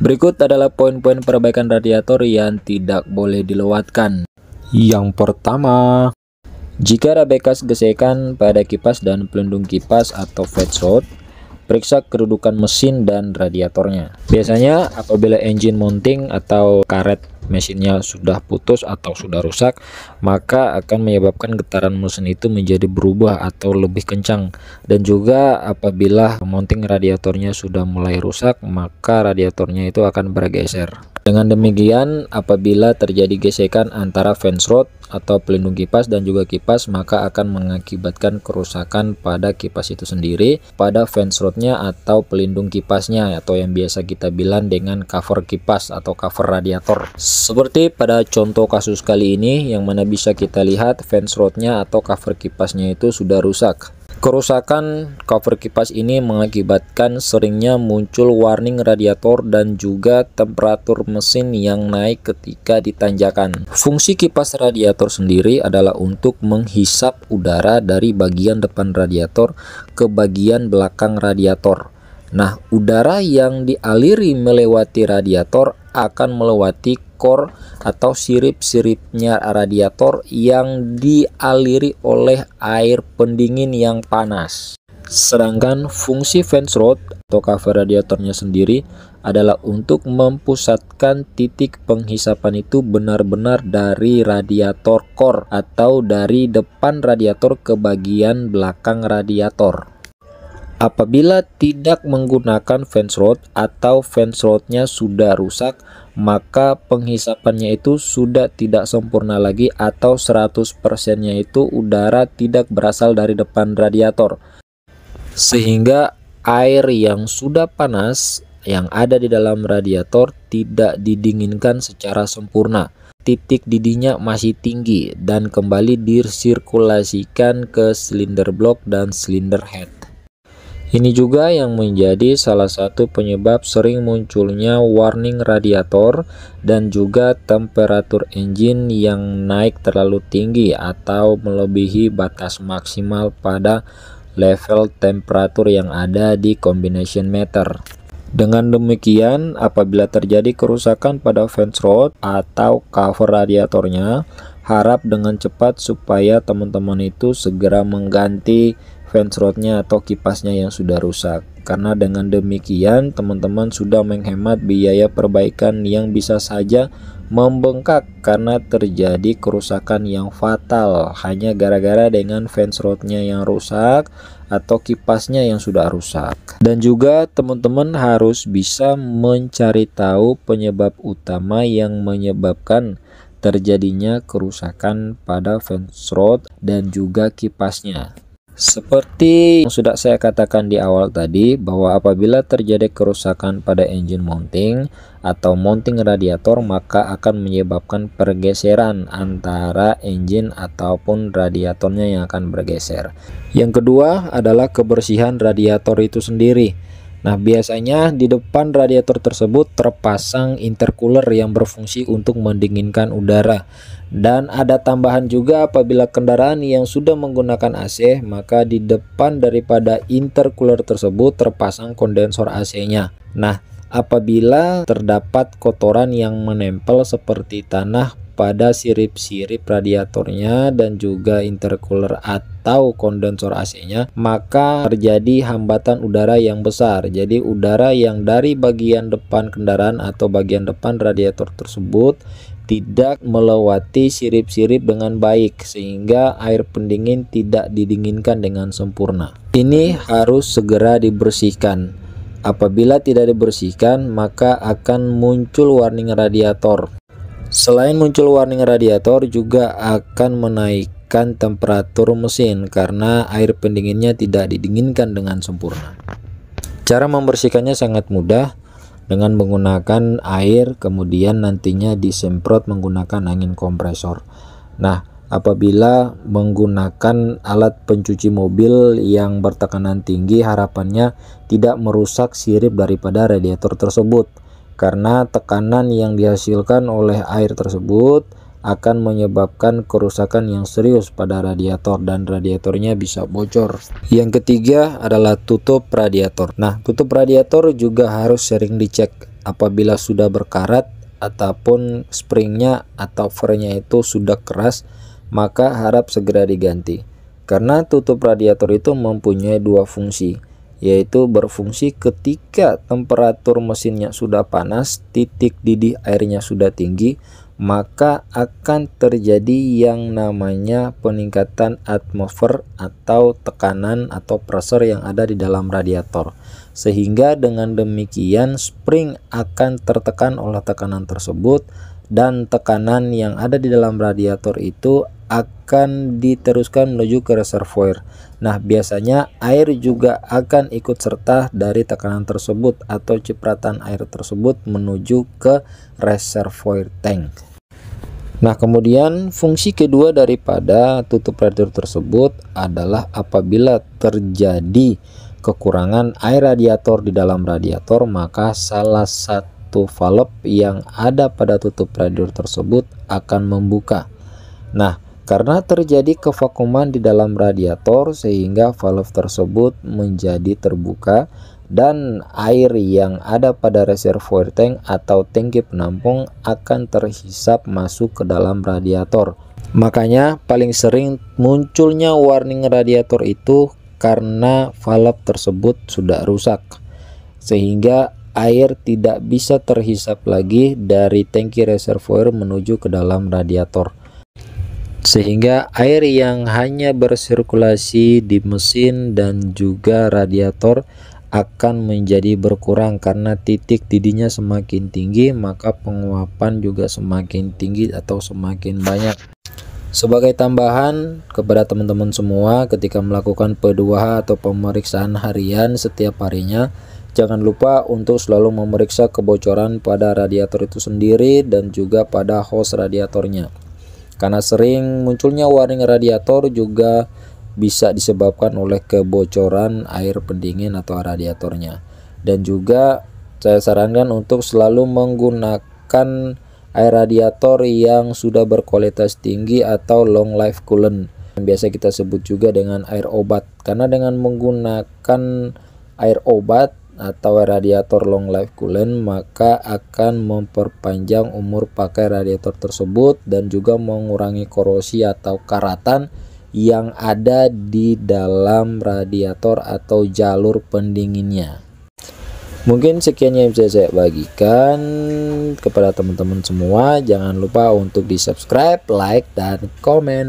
Berikut adalah poin-poin perbaikan radiator yang tidak boleh dilewatkan. Yang pertama, jika ada bekas gesekan pada kipas dan pelindung kipas atau flat shot, periksa kedudukan mesin dan radiatornya. Biasanya apabila engine mounting atau karet mesinnya sudah putus atau sudah rusak, maka akan menyebabkan getaran mesin itu menjadi berubah atau lebih kencang. Dan juga apabila mounting radiatornya sudah mulai rusak, maka radiatornya itu akan bergeser. Dengan demikian, apabila terjadi gesekan antara fans rod atau pelindung kipas dan juga kipas, maka akan mengakibatkan kerusakan pada kipas itu sendiri, pada fans rodnya atau pelindung kipasnya atau yang biasa kita bilang dengan cover kipas atau cover radiator. Seperti pada contoh kasus kali ini, yang mana bisa kita lihat fans rodnya atau cover kipasnya itu sudah rusak. Kerusakan cover kipas ini mengakibatkan seringnya muncul warning radiator dan juga temperatur mesin yang naik ketika ditanjakan. Fungsi kipas radiator sendiri adalah untuk menghisap udara dari bagian depan radiator ke bagian belakang radiator. Nah, udara yang dialiri melewati radiator akan melewati ekor atau sirip-siripnya radiator yang dialiri oleh air pendingin yang panas. Sedangkan fungsi fence rod atau cover radiatornya sendiri adalah untuk mempusatkan titik penghisapan itu benar-benar dari radiator core atau dari depan radiator ke bagian belakang radiator. Apabila tidak menggunakan fence rod atau fence rodnya sudah rusak, maka penghisapannya itu sudah tidak sempurna lagi atau 100%-nya itu udara tidak berasal dari depan radiator. Sehingga air yang sudah panas yang ada di dalam radiator tidak didinginkan secara sempurna. Titik didihnya masih tinggi dan kembali disirkulasikan ke silinder blok dan silinder head. Ini juga yang menjadi salah satu penyebab sering munculnya warning radiator dan juga temperatur engine yang naik terlalu tinggi atau melebihi batas maksimal pada level temperatur yang ada di combination meter. Dengan demikian, apabila terjadi kerusakan pada fans rod atau cover radiatornya, harap dengan cepat supaya teman-teman itu segera mengganti fansrotnya atau kipasnya yang sudah rusak karena dengan demikian teman-teman sudah menghemat biaya perbaikan yang bisa saja membengkak karena terjadi kerusakan yang fatal hanya gara-gara dengan fansrotnya yang rusak atau kipasnya yang sudah rusak dan juga teman-teman harus bisa mencari tahu penyebab utama yang menyebabkan terjadinya kerusakan pada fansrot dan juga kipasnya seperti yang sudah saya katakan di awal tadi bahwa apabila terjadi kerusakan pada engine mounting atau mounting radiator maka akan menyebabkan pergeseran antara engine ataupun radiatornya yang akan bergeser. Yang kedua adalah kebersihan radiator itu sendiri. Nah, biasanya di depan radiator tersebut terpasang intercooler yang berfungsi untuk mendinginkan udara. Dan ada tambahan juga apabila kendaraan yang sudah menggunakan AC, maka di depan daripada intercooler tersebut terpasang kondensor AC-nya. Nah, apabila terdapat kotoran yang menempel seperti tanah, pada sirip-sirip radiatornya dan juga intercooler atau kondensor AC-nya, maka terjadi hambatan udara yang besar. Jadi udara yang dari bagian depan kendaraan atau bagian depan radiator tersebut tidak melewati sirip-sirip dengan baik sehingga air pendingin tidak didinginkan dengan sempurna. Ini harus segera dibersihkan. Apabila tidak dibersihkan, maka akan muncul warning radiator. Selain muncul warning radiator juga akan menaikkan temperatur mesin karena air pendinginnya tidak didinginkan dengan sempurna. Cara membersihkannya sangat mudah dengan menggunakan air kemudian nantinya disemprot menggunakan angin kompresor. Nah, apabila menggunakan alat pencuci mobil yang bertekanan tinggi harapannya tidak merusak sirip daripada radiator tersebut karena tekanan yang dihasilkan oleh air tersebut akan menyebabkan kerusakan yang serius pada radiator dan radiatornya bisa bocor. Yang ketiga adalah tutup radiator. Nah, tutup radiator juga harus sering dicek apabila sudah berkarat ataupun springnya atau vernya itu sudah keras, maka harap segera diganti. Karena tutup radiator itu mempunyai dua fungsi yaitu berfungsi ketika temperatur mesinnya sudah panas, titik didih airnya sudah tinggi, maka akan terjadi yang namanya peningkatan atmosfer atau tekanan atau pressure yang ada di dalam radiator. Sehingga dengan demikian spring akan tertekan oleh tekanan tersebut dan tekanan yang ada di dalam radiator itu akan diteruskan menuju ke reservoir. Nah, biasanya air juga akan ikut serta dari tekanan tersebut atau cipratan air tersebut menuju ke reservoir tank. Nah, kemudian fungsi kedua daripada tutup radiator tersebut adalah apabila terjadi kekurangan air radiator di dalam radiator, maka salah satu valve yang ada pada tutup radiator tersebut akan membuka. Nah, karena terjadi kevakuman di dalam radiator sehingga valve tersebut menjadi terbuka dan air yang ada pada reservoir tank atau tangki penampung akan terhisap masuk ke dalam radiator. Makanya paling sering munculnya warning radiator itu karena valve tersebut sudah rusak sehingga air tidak bisa terhisap lagi dari tangki reservoir menuju ke dalam radiator sehingga air yang hanya bersirkulasi di mesin dan juga radiator akan menjadi berkurang karena titik didihnya semakin tinggi maka penguapan juga semakin tinggi atau semakin banyak sebagai tambahan kepada teman-teman semua ketika melakukan p 2 atau pemeriksaan harian setiap harinya jangan lupa untuk selalu memeriksa kebocoran pada radiator itu sendiri dan juga pada hose radiatornya karena sering munculnya waring radiator juga bisa disebabkan oleh kebocoran air pendingin atau radiatornya. Dan juga saya sarankan untuk selalu menggunakan air radiator yang sudah berkualitas tinggi atau long life coolant yang biasa kita sebut juga dengan air obat karena dengan menggunakan air obat atau radiator long life coolant maka akan memperpanjang umur pakai radiator tersebut dan juga mengurangi korosi atau karatan yang ada di dalam radiator atau jalur pendinginnya mungkin sekian yang bisa saya bagikan kepada teman-teman semua jangan lupa untuk di subscribe like dan komen